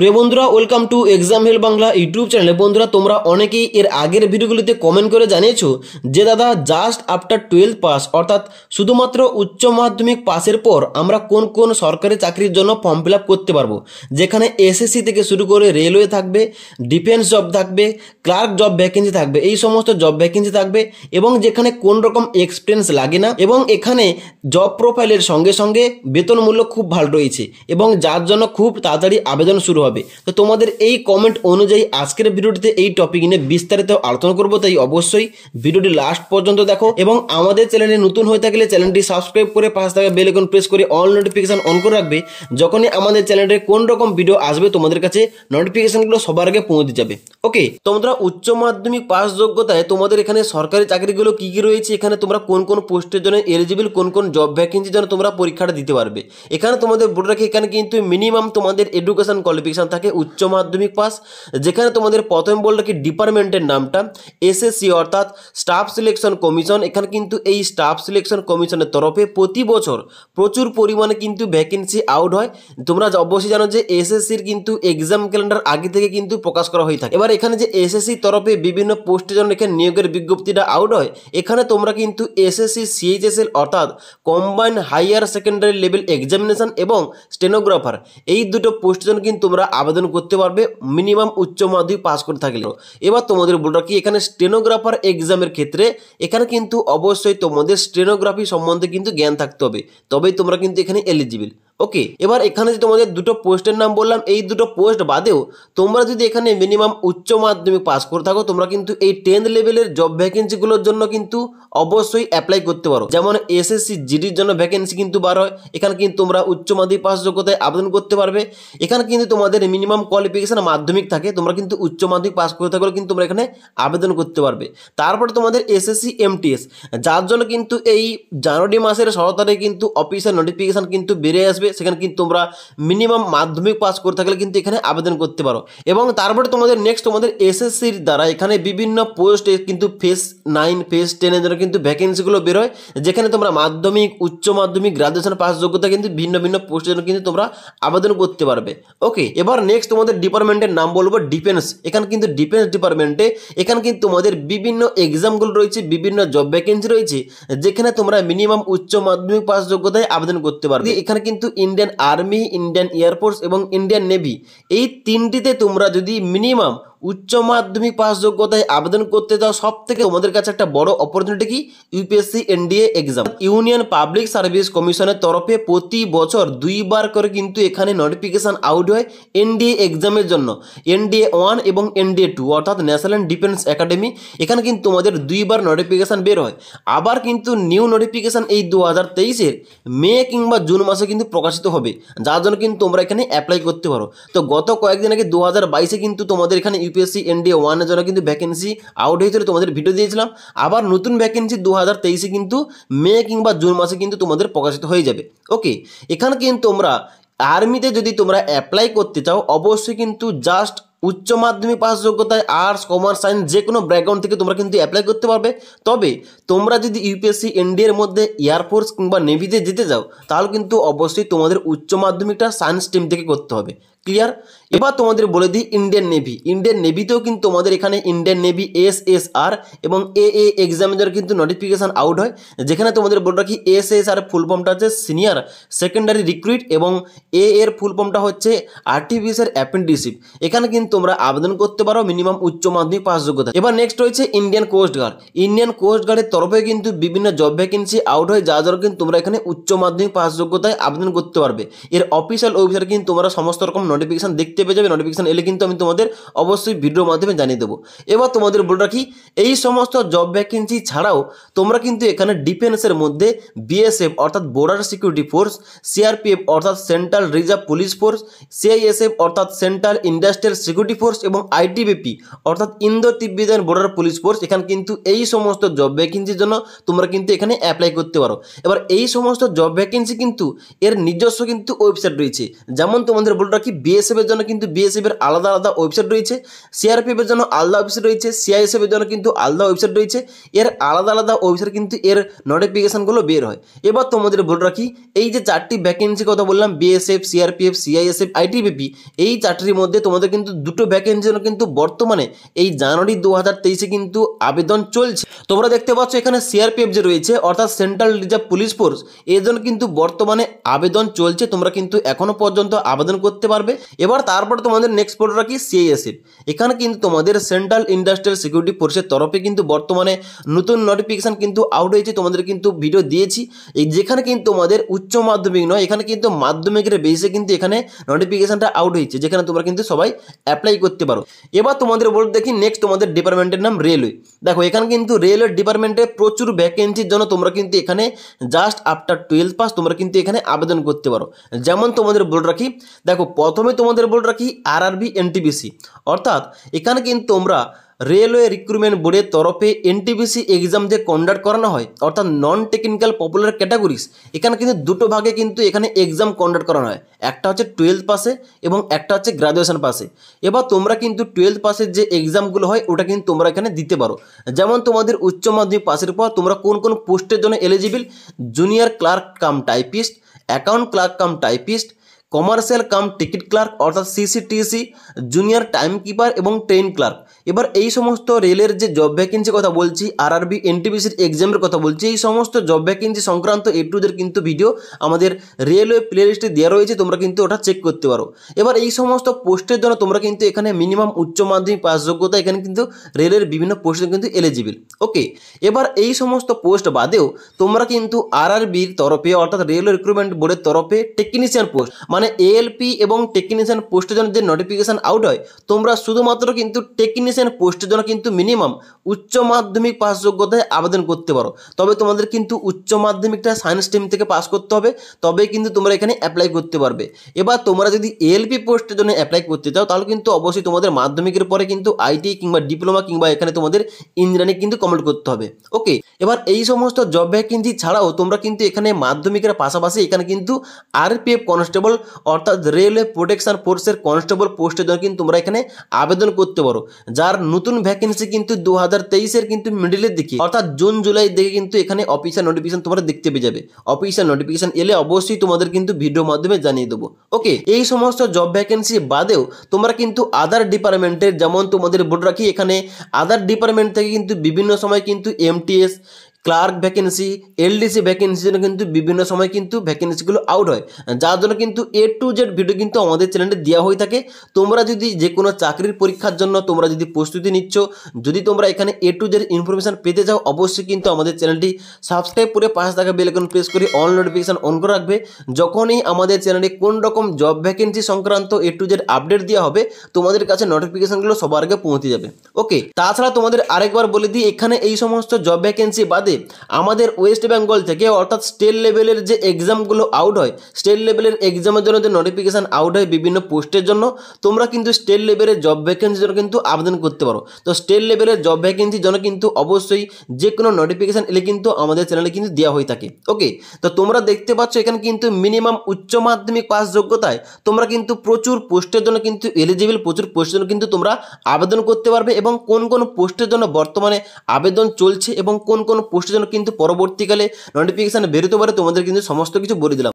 প্রিয় বন্ধুরা welcome to exam hell Bangla YouTube চ্যানেলে বন্ধুরা তোমরা অনেকেই এর আগের ভিডিওগুলিতে কমেন্ট করে জানিয়েছো যে দাদা জাস্ট আফটার টুয়েলভ পাস অর্থাৎ শুধুমাত্র উচ্চ মাধ্যমিক পাসের পর আমরা কোন কোন সরকারি চাকরির জন্য ফর্ম ফিল করতে পারবো যেখানে এসএসসি থেকে শুরু করে রেলওয়ে থাকবে ডিফেন্স জব থাকবে ক্লার্ক জব ভ্যাকেন্সি থাকবে এই সমস্ত জব ভ্যাকেন্সি থাকবে এবং যেখানে কোন রকম এক্সপিরিয়েন্স লাগে না এবং এখানে জব প্রোফাইলের সঙ্গে সঙ্গে বেতন মূল্য খুব ভালো রয়েছে এবং যার জন্য খুব তাড়াতাড়ি আবেদন শুরু হবে হবে তো তোমাদের এই কমেন্ট অনুযায়ী আজকের ভিডিওটিতে এই টপিক নিয়ে বিস্তারিত আলোচনা করবো তাই অবশ্যই ভিডিওটি লাস্ট পর্যন্ত দেখো এবং আমাদের চ্যানেলে নতুন হয়ে থাকলে চ্যানেলটি সাবস্ক্রাইব করে পাশে থাকা বেল আইকন প্রেস করে অল নোটিফিকেশন অন করে রাখবে যখনই আমাদের চ্যানেলে কোন রকম ভিডিও আসবে তোমাদের কাছে নোটিফিকেশনগুলো সবার আগে পৌঁছে যাবে ওকে তোমরা উচ্চ মাধ্যমিক পাস যোগ্যতায় তোমাদের এখানে সরকারি চাকরিগুলো কি কি রয়েছে এখানে তোমরা কোন কোন পোস্টের জন্য এলিজিবল কোন কোন জব ভ্যাকেন্সির জন্য তোমরা পরীক্ষাটা দিতে পারবে এখানে তোমাদের বোর্ড রাখে এখানে কিন্তু মিনিমাম তোমাদের এডুকেশন কোয়ালিফিকেশন নোটিফিকেশান থাকে উচ্চ মাধ্যমিক পাস যেখানে তোমাদের প্রথম বললো কি ডিপার্টমেন্টের নামটা এসএসসি অর্থাৎ স্টাফ সিলেকশন কমিশন এখানে কিন্তু এই স্টাফ সিলেকশন কমিশনের তরফে প্রতি বছর প্রচুর পরিমাণে কিন্তু ভ্যাকেন্সি আউট হয় তোমরা অবশ্যই জানো যে এসএসসির কিন্তু এক্সাম ক্যালেন্ডার আগে থেকে কিন্তু প্রকাশ করা হয়ে থাকে এবার এখানে যে এসএসসি তরফে বিভিন্ন পোস্টের জন্য এখানে নিয়োগের বিজ্ঞপ্তিটা আউট হয় এখানে তোমরা কিন্তু এসএসসি সিএইচএসএল অর্থাৎ combined higher secondary level examination এবং স্টেনোগ্রাফার এই দুটো পোস্টের জন্য কিন্তু তোমরা তোমরা আবেদন করতে পারবে মিনিমাম উচ্চ মাধ্যমিক পাস করে থাকলে এবার তোমাদের বলে কি এখানে স্টেনোগ্রাফার এক্সামের ক্ষেত্রে এখানে কিন্তু অবশ্যই তোমাদের স্টেনোগ্রাফি সম্বন্ধে কিন্তু জ্ঞান থাকতে হবে তবেই তোমরা কিন্তু এখানে এলিজিবল ওকে এবার এখানে যে তোমাদের দুটো পোস্টের নাম বললাম এই দুটো পোস্ট বাদেও তোমরা যদি এখানে মিনিমাম উচ্চ মাধ্যমিক পাস করে থাকো তোমরা কিন্তু এই টেন্থ লেভেলের জব ভ্যাকেন্সিগুলোর জন্য কিন্তু অবশ্যই অ্যাপ্লাই করতে পারো যেমন এসএসসি জিডির জন্য ভ্যাকেন্সি কিন্তু বার হয় এখানে কিন্তু তোমরা উচ্চ মাধ্যমিক পাস যোগ্যতায় আবেদন করতে পারবে এখানে কিন্তু তোমাদের মিনিমাম কোয়ালিফিকেশন মাধ্যমিক থাকে তোমরা কিন্তু উচ্চ মাধ্যমিক পাস করে থাকলে কিন্তু তোমরা এখানে আবেদন করতে পারবে তারপরে তোমাদের এসএসসি এমটিএস যার জন্য কিন্তু এই জানুয়ারি মাসের ষোলো তারিখে কিন্তু অফিসের নোটিফিকেশান কিন্তু বেড়ে আসবে সেখানে কিন্তু তোমরা মিনিমাম মাধ্যমিক পাস করে থাকলে কিন্তু এখানে আবেদন করতে পারো এবং তারপরে তোমাদের নেক্সট তোমাদের এসএসসির দ্বারা এখানে বিভিন্ন পোস্টে কিন্তু ফেস নাইন ফেস টেনের জন্য কিন্তু ভ্যাকেন্সিগুলো বেরোয় যেখানে তোমরা মাধ্যমিক উচ্চ মাধ্যমিক গ্রাজুয়েশন পাস যোগ্যতা কিন্তু ভিন্ন ভিন্ন পোস্টের জন্য কিন্তু তোমরা আবেদন করতে পারবে ওকে এবার নেক্সট তোমাদের ডিপার্টমেন্টের নাম বলবো ডিফেন্স এখানে কিন্তু ডিফেন্স ডিপার্টমেন্টে এখানে কিন্তু তোমাদের বিভিন্ন এক্সামগুলো রয়েছে বিভিন্ন জব ভ্যাকেন্সি রয়েছে যেখানে তোমরা মিনিমাম উচ্চ মাধ্যমিক পাস যোগ্যতায় আবেদন করতে পারবে এখানে কিন্তু ইন্ডিয়ান আর্মি ইন্ডিয়ান এয়ারফোর্স এবং ইন্ডিয়ান নেভি এই তিনটিতে তোমরা যদি মিনিমাম উচ্চ মাধ্যমিক পাস যোগ্যতায় আবেদন করতে যাওয়া সব থেকে তোমাদের কাছে একটা বড় অপরচুনিটি কি UPSC NDA exam union public service কমিশনের তরফে প্রতি বছর দুইবার করে কিন্তু এখানে নোটিফিকেশান আউট হয় এনডিএ এক্সামের জন্য এনডিএ ওয়ান এবং এনডিএ টু অর্থাৎ ন্যাশনাল ডিফেন্স একাডেমি এখানে কিন্তু তোমাদের দুইবার নোটিফিকেশান বের হয় আবার কিন্তু নিউ নোটিফিকেশান এই দু হাজার তেইশের মে কিংবা জুন মাসে কিন্তু প্রকাশিত হবে যার জন্য কিন্তু তোমরা এখানে অ্যাপ্লাই করতে পারো তো গত কয়েকদিন আগে দু হাজার বাইশে কিন্তু তোমাদের এখানে ইউপিএসসি এনডিএ ওয়ানের জন্য কিন্তু ভ্যাকেন্সি আউট হয়েছিল তোমাদের ভিডিও দিয়েছিলাম আবার নতুন ভ্যাকেন্সি দু হাজার তেইশে কিন্তু মে কিংবা জুন মাসে কিন্তু তোমাদের প্রকাশিত হয়ে যাবে ওকে এখানে কিন্তু তোমরা আর্মিতে যদি তোমরা অ্যাপ্লাই করতে চাও অবশ্যই কিন্তু জাস্ট উচ্চ মাধ্যমিক পাস যোগ্যতায় আর্টস কমার্স সায়েন্স যে কোনো ব্যাকগ্রাউন্ড থেকে তোমরা কিন্তু অ্যাপ্লাই করতে পারবে তবে তোমরা যদি ইউপিএসসি এনডিএর মধ্যে এয়ারফোর্স কিংবা নেভিতে যেতে যাও তাহলে কিন্তু অবশ্যই তোমাদের উচ্চ মাধ্যমিকটা সায়েন্স স্ট্রিম থেকে করতে হবে ক্লিয়ার এবার তোমাদের বলে দিই ইন্ডিয়ান নেভি ইন্ডিয়ান নেভিতেও কিন্তু তোমাদের এখানে Indian navy S S R এবং এ এ এক্সামেদের কিন্তু নোটিফিকেশান আউট হয় যেখানে তোমাদের বলে রাখি এস এস আর ফুল ফর্মটা হচ্ছে সিনিয়র সেকেন্ডারি রিক্রুইট এবং এ এর ফুল ফর্মটা হচ্ছে আর্টিফিশিয়াল অ্যাপেন্ডিসিপ এখানে কিন্তু তোমরা আবেদন করতে পারো মিনিমাম উচ্চ মাধ্যমিক পাস যোগ্যতা এবার নেক্সট রয়েছে Indian coast guard Indian coast গার্ডের তরফে কিন্তু বিভিন্ন জব ভ্যাকেন্সি আউট হয় যার যার কিন্তু তোমরা এখানে উচ্চ মাধ্যমিক পাস যোগ্যতায় আবেদন করতে পারবে এর অফিসিয়াল ওয়েবসাইট কিন্তু তোমরা সমস্ত রকম নোটিফিকেশান দেখতে পেয়ে যাবে নোটিফিকেশান এলে কিন্তু আমি তোমাদের অবশ্যই ভিডিওর মাধ্যমে জানিয়ে দেবো এবার তোমাদের বলে রাখি এই সমস্ত জব ভ্যাকেন্সি ছাড়াও তোমরা কিন্তু এখানে ডিফেন্সের মধ্যে বিএসএফ অর্থাৎ বর্ডার সিকিউরিটি ফোর্স সিআরপিএফ অর্থাৎ central reserve police force CISF অর্থাৎ সেন্ট্রাল ইন্ডাস্ট্রিয়াল সিকিউরিটি ফোর্স এবং আইটিবিপি অর্থাৎ Indo Tibetan border police force এখানে কিন্তু এই সমস্ত জব ভ্যাকেন্সির জন্য তোমরা কিন্তু এখানে অ্যাপ্লাই করতে পারো এবার এই সমস্ত জব ভ্যাকেন্সি কিন্তু এর নিজস্ব কিন্তু ওয়েবসাইট রয়েছে যেমন তোমাদের বলে রাখি বিএসএফের জন্য কিন্তু বিএসএফের আলাদা আলাদা ওয়েবসাইট রয়েছে এর জন্য আলাদা ওয়েবসাইট রয়েছে সিআইএসএফের জন্য কিন্তু আলাদা ওয়েবসাইট রয়েছে এর আলাদা আলাদা ওয়েবসাইট কিন্তু এর নোটিফিকেশানগুলো বের হয় এবার তোমাদের বলে রাখি এই যে চারটি ভ্যাকেন্সি কথা বললাম বিএসএফ সিআরপিএফ সিআইএসএফ আইটিবিপি এই চারটির মধ্যে তোমাদের কিন্তু দুটো ভ্যাকেন্সি কিন্তু বর্তমানে এই জানুয়ারি দু হাজার তেইশে কিন্তু আবেদন চলছে তোমরা দেখতে পাচ্ছ এখানে সিআরপিএফ যে রয়েছে অর্থাৎ সেন্ট্রাল রিজার্ভ পুলিশ ফোর্স এর জন্য কিন্তু বর্তমানে আবেদন চলছে তোমরা কিন্তু এখনও পর্যন্ত আবেদন করতে পারবে থাকবে এবার তারপর তোমাদের নেক্সট পড়োটা কি সিআইএসএফ এখানে কিন্তু তোমাদের সেন্ট্রাল ইন্ডাস্ট্রিয়াল সিকিউরিটি ফোর্সের তরফে কিন্তু বর্তমানে নতুন নোটিফিকেশান কিন্তু আউট হয়েছে তোমাদের কিন্তু ভিডিও দিয়েছি যেখানে কিন্তু তোমাদের উচ্চ মাধ্যমিক নয় এখানে কিন্তু মাধ্যমিকের বেসে কিন্তু এখানে নোটিফিকেশানটা আউট হয়েছে যেখানে তোমরা কিন্তু সবাই অ্যাপ্লাই করতে পারো এবার তোমাদের বলতে দেখি নেক্সট তোমাদের ডিপার্টমেন্টের নাম রেলওয়ে দেখো এখানে কিন্তু রেলওয়ে ডিপার্টমেন্টে প্রচুর ভ্যাকেন্সির জন্য তোমরা কিন্তু এখানে জাস্ট আফটার টুয়েলভ পাস তোমরা কিন্তু এখানে আবেদন করতে পারো যেমন তোমাদের বলে রাখি দেখো প্রথম প্রথমে তোমাদের বলে রাখি আর আরবি এনটিবিসি অর্থাৎ এখানে কিন্তু তোমরা রেলওয়ে রিক্রুটমেন্ট বোর্ডের তরফে এনটিবিসি এক্সাম যে কন্ডাক্ট করানো হয় অর্থাৎ নন টেকনিক্যাল পপুলার ক্যাটাগরিজ এখানে কিন্তু দুটো ভাগে কিন্তু এখানে এক্সাম কন্ডাক্ট করানো হয় একটা হচ্ছে টুয়েলথ পাসে এবং একটা হচ্ছে গ্রাজুয়েশন পাসে এবার তোমরা কিন্তু টুয়েলথ পাসের যে এক্সামগুলো হয় ওটা কিন্তু তোমরা এখানে দিতে পারো যেমন তোমাদের উচ্চ মাধ্যমিক পাসের পর তোমরা কোন কোন পোস্টের জন্য eligible junior clerk cum typist account clerk cum typist commercial cum ticket clerk অর্থাৎ সিসিটিসি জুনিয়র টাইম কিপার এবং ট্রেন ক্লার্ক এবার এই সমস্ত রেলের যে জব ভ্যাকেন্সি কথা বলছি আর আরবি এনটিপিসির এক্সামের কথা বলছি এই সমস্ত জব ভ্যাকেন্সি সংক্রান্ত এ টুদের কিন্তু ভিডিও আমাদের রেলওয়ে প্লেলিস্টে দেওয়া রয়েছে তোমরা কিন্তু ওটা চেক করতে পারো এবার এই সমস্ত পোস্টের জন্য তোমরা কিন্তু এখানে মিনিমাম উচ্চ মাধ্যমিক পাস যোগ্যতা এখানে কিন্তু রেলের বিভিন্ন পোস্টে কিন্তু এলিজিবল ওকে এবার এই সমস্ত পোস্ট বাদেও তোমরা কিন্তু আর আরবির তরফে অর্থাৎ রেলওয়ে রিক্রুটমেন্ট বোর্ডের তরফে টেকনিশিয়ান মানে পোস্ট মানে এএলপি এবং টেকনিশিয়ান পোস্টের জন্য যে নোটিফিকেশান আউট হয় তোমরা শুধুমাত্র কিন্তু টেকনিশিয়ান পোস্টের জন্য কিন্তু মিনিমাম উচ্চ মাধ্যমিক যোগ্যতায় আবেদন করতে পারো তবে তোমাদের কিন্তু উচ্চ মাধ্যমিকটা সায়েন্স স্ট্রিম থেকে পাস করতে হবে তবে কিন্তু তোমরা এখানে অ্যাপ্লাই করতে পারবে এবার তোমরা যদি এএলপি পোস্টের জন্য অ্যাপ্লাই করতে চাও তাহলে কিন্তু অবশ্যই তোমাদের মাধ্যমিকের পরে কিন্তু আইটি কিংবা ডিপ্লোমা কিংবা এখানে তোমাদের ইঞ্জিনিয়ারিং কিন্তু কমপ্লিট করতে হবে ওকে এবার এই সমস্ত জব ভ্যাকেন্সি ছাড়াও তোমরা কিন্তু এখানে মাধ্যমিকের পাশাপাশি এখানে কিন্তু আরপিএফ কনস্টেবল অর্থাৎ রেলওয়ে প্রোটেকশন ফোর্সের কনস্টেবল পোস্টের জন্য কিন্তু তোমরা এখানে আবেদন করতে পারো যার নতুন ভ্যাকেন্সি কিন্তু দু হাজার তেইশের কিন্তু মিডিলের দিকে অর্থাৎ জুন জুলাই দিকে কিন্তু এখানে অফিসিয়াল নোটিফিকেশন তোমরা দেখতে পেয়ে যাবে অফিসিয়াল নোটিফিকেশন এলে অবশ্যই তোমাদের কিন্তু ভিডিও মাধ্যমে জানিয়ে দেবো ওকে এই সমস্ত জব ভ্যাকেন্সি বাদেও তোমরা কিন্তু আদার ডিপার্টমেন্টের যেমন তোমাদের বোর্ড রাখি এখানে আদার ডিপার্টমেন্ট থেকে কিন্তু বিভিন্ন সময় কিন্তু এমটিএস ক্লার্ক ভ্যাকেন্সি এলডিসি ভ্যাকেন্সির জন্য কিন্তু বিভিন্ন সময় কিন্তু ভ্যাকেন্সিগুলো আউট হয় যার জন্য কিন্তু এ টু জেড ভিডিও কিন্তু আমাদের চ্যানেলে দেওয়া হয়ে থাকে তোমরা যদি যে কোনো চাকরির পরীক্ষার জন্য তোমরা যদি প্রস্তুতি নিচ্ছ যদি তোমরা এখানে এ টু জেড ইনফরমেশান পেতে চাও অবশ্যই কিন্তু আমাদের চ্যানেলটি সাবস্ক্রাইব করে পাশে থাকা বেলেকন প্রেস করে অল নোটিফিকেশান অন করে রাখবে যখনই আমাদের চ্যানেলে কোন রকম জব ভ্যাকেন্সি সংক্রান্ত এ টু জেড আপডেট দেওয়া হবে তোমাদের কাছে নোটিফিকেশানগুলো সবার আগে পৌঁছে যাবে ওকে তাছাড়া তোমাদের আরেকবার বলে দিই এখানে এই সমস্ত জব ভ্যাকেন্সি বাদে সাথে আমাদের ওয়েস্ট বেঙ্গল থেকে অর্থাৎ স্টেট লেভেলের যে এক্সামগুলো আউট হয় স্টেট লেভেলের এক্সামের জন্য যে নোটিফিকেশান আউট হয় বিভিন্ন পোস্টের জন্য তোমরা কিন্তু স্টেট লেভেলের জব ভ্যাকেন্সির জন্য কিন্তু আবেদন করতে পারো তো স্টেট লেভেলের জব ভ্যাকেন্সির জন্য কিন্তু অবশ্যই যে কোনো নোটিফিকেশান এলে কিন্তু আমাদের চ্যানেলে কিন্তু দেওয়া হয়ে থাকে ওকে তো তোমরা দেখতে পাচ্ছ এখানে কিন্তু মিনিমাম উচ্চ মাধ্যমিক পাস যোগ্যতায় তোমরা কিন্তু প্রচুর পোস্টের জন্য কিন্তু এলিজিবল প্রচুর পোস্টের জন্য কিন্তু তোমরা আবেদন করতে পারবে এবং কোন কোন পোস্টের জন্য বর্তমানে আবেদন চলছে এবং কোন কোন পোস্টের জন্য কিন্তু পরবর্তীকালে নোটিফিকেশান বেরোতে পারে তোমাদের কিন্তু সমস্ত কিছু বলে দিলাম